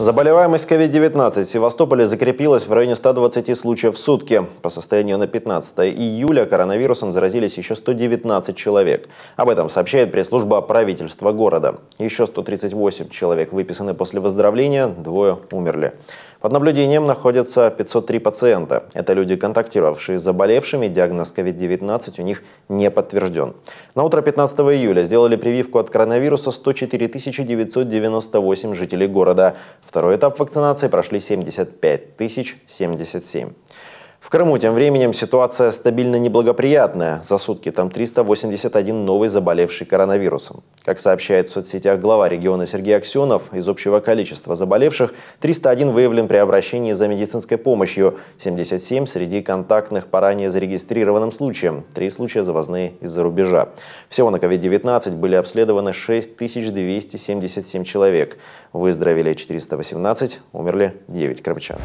Заболеваемость COVID-19 в Севастополе закрепилась в районе 120 случаев в сутки. По состоянию на 15 июля коронавирусом заразились еще 119 человек. Об этом сообщает пресс-служба правительства города. Еще 138 человек выписаны после выздоровления, двое умерли. Под наблюдением находятся 503 пациента. Это люди, контактировавшие с заболевшими, диагноз COVID-19 у них не подтвержден. На утро 15 июля сделали прививку от коронавируса 104 998 жителей города. Второй этап вакцинации прошли 75 077. В Крыму тем временем ситуация стабильно неблагоприятная. За сутки там 381 новый заболевший коронавирусом. Как сообщает в соцсетях глава региона Сергей Аксенов, из общего количества заболевших 301 выявлен при обращении за медицинской помощью, 77 среди контактных по ранее зарегистрированным случаям, 3 случая завозные из-за рубежа. Всего на COVID-19 были обследованы 6277 человек. Выздоровели 418, умерли 9 крымчан.